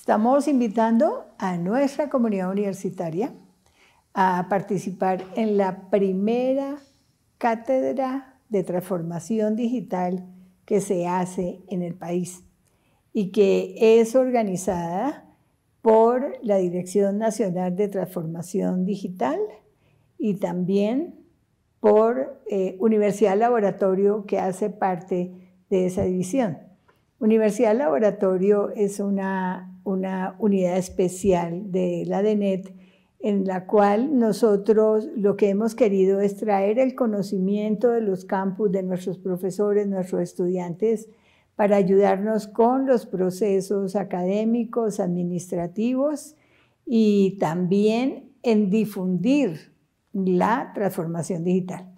Estamos invitando a nuestra comunidad universitaria a participar en la primera cátedra de transformación digital que se hace en el país y que es organizada por la Dirección Nacional de Transformación Digital y también por eh, Universidad Laboratorio que hace parte de esa división. Universidad Laboratorio es una una unidad especial de la DENET en la cual nosotros lo que hemos querido es traer el conocimiento de los campus, de nuestros profesores, nuestros estudiantes, para ayudarnos con los procesos académicos, administrativos y también en difundir la transformación digital.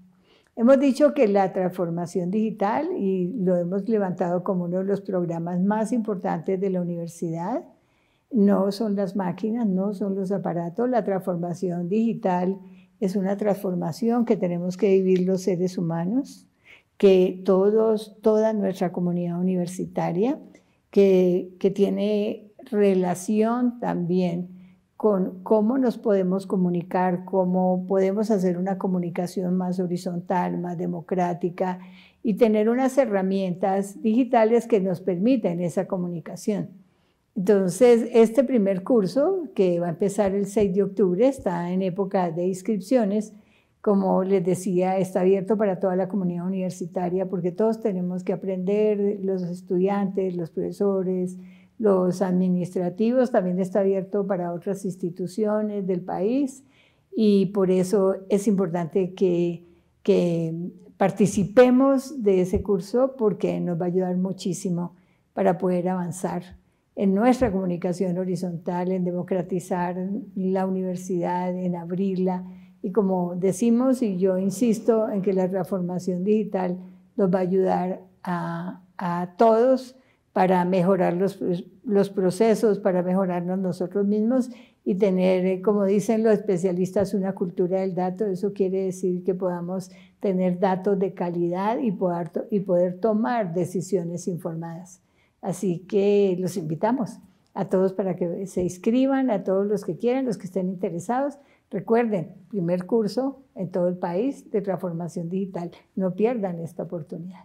Hemos dicho que la transformación digital, y lo hemos levantado como uno de los programas más importantes de la universidad, no son las máquinas, no son los aparatos, la transformación digital es una transformación que tenemos que vivir los seres humanos, que todos, toda nuestra comunidad universitaria, que, que tiene relación también con cómo nos podemos comunicar, cómo podemos hacer una comunicación más horizontal, más democrática y tener unas herramientas digitales que nos permitan esa comunicación. Entonces, este primer curso, que va a empezar el 6 de octubre, está en época de inscripciones. Como les decía, está abierto para toda la comunidad universitaria porque todos tenemos que aprender, los estudiantes, los profesores, los administrativos, también está abierto para otras instituciones del país y por eso es importante que, participemos de ese curso porque nos va a ayudar muchísimo para poder avanzar en nuestra comunicación horizontal, en democratizar la universidad, en abrirla. Y como decimos, y yo insisto en que la transformación digital nos va a ayudar a todos para mejorar los, procesos, para mejorarnos nosotros mismos y tener, eh, como dicen los especialistas, una cultura del dato. Eso quiere decir que podamos tener datos de calidad y poder, y poder tomar decisiones informadas. Así que los invitamos a todos para que se inscriban, a todos los que quieran, los que estén interesados. Recuerden, primer curso en todo el país de transformación digital. No pierdan esta oportunidad.